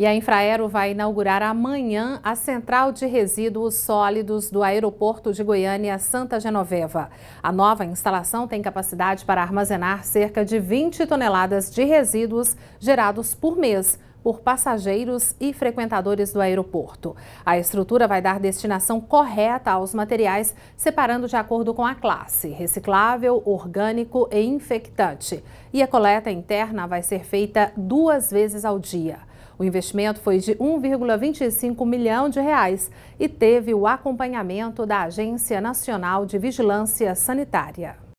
E a Infraero vai inaugurar amanhã a central de resíduos sólidos do aeroporto de Goiânia Santa Genoveva. A nova instalação tem capacidade para armazenar cerca de 20 toneladas de resíduos gerados por mês por passageiros e frequentadores do aeroporto. A estrutura vai dar destinação correta aos materiais, separando de acordo com a classe: reciclável, orgânico e infectante. E a coleta interna vai ser feita duas vezes ao dia. O investimento foi de 1,25 milhão de reais e teve o acompanhamento da Agência Nacional de Vigilância Sanitária.